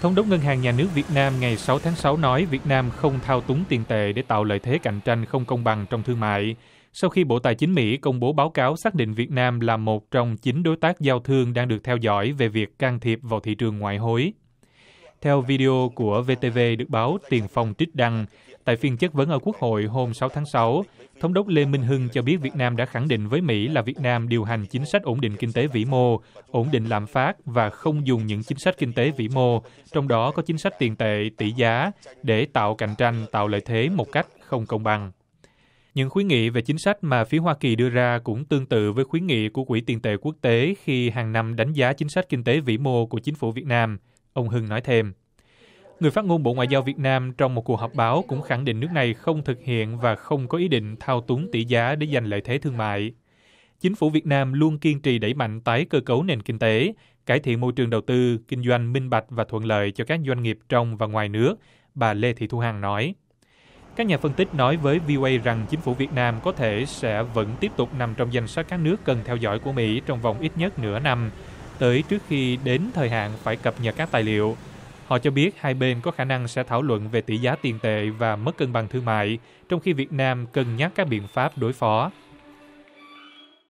Thống đốc Ngân hàng Nhà nước Việt Nam ngày 6 tháng 6 nói Việt Nam không thao túng tiền tệ để tạo lợi thế cạnh tranh không công bằng trong thương mại. Sau khi Bộ Tài chính Mỹ công bố báo cáo xác định Việt Nam là một trong chín đối tác giao thương đang được theo dõi về việc can thiệp vào thị trường ngoại hối. Theo video của VTV được báo Tiền Phong trích đăng, Tại phiên chất vấn ở Quốc hội hôm 6 tháng 6, Thống đốc Lê Minh Hưng cho biết Việt Nam đã khẳng định với Mỹ là Việt Nam điều hành chính sách ổn định kinh tế vĩ mô, ổn định lạm phát và không dùng những chính sách kinh tế vĩ mô, trong đó có chính sách tiền tệ, tỷ giá, để tạo cạnh tranh, tạo lợi thế một cách không công bằng. Những khuyến nghị về chính sách mà phía Hoa Kỳ đưa ra cũng tương tự với khuyến nghị của Quỹ tiền tệ quốc tế khi hàng năm đánh giá chính sách kinh tế vĩ mô của chính phủ Việt Nam, ông Hưng nói thêm người phát ngôn bộ ngoại giao việt nam trong một cuộc họp báo cũng khẳng định nước này không thực hiện và không có ý định thao túng tỷ giá để giành lợi thế thương mại chính phủ việt nam luôn kiên trì đẩy mạnh tái cơ cấu nền kinh tế cải thiện môi trường đầu tư kinh doanh minh bạch và thuận lợi cho các doanh nghiệp trong và ngoài nước bà lê thị thu hằng nói các nhà phân tích nói với VOA rằng chính phủ Việt Nam có thể sẽ vẫn tiếp tục nằm trong danh sách các nước cần theo dõi của Mỹ trong vòng ít nhất nửa năm, tới trước khi đến thời hạn phải cập nhật các tài liệu họ cho biết hai bên có khả năng sẽ thảo luận về tỷ giá tiền tệ và mất cân bằng thương mại trong khi việt nam cân nhắc các biện pháp đối phó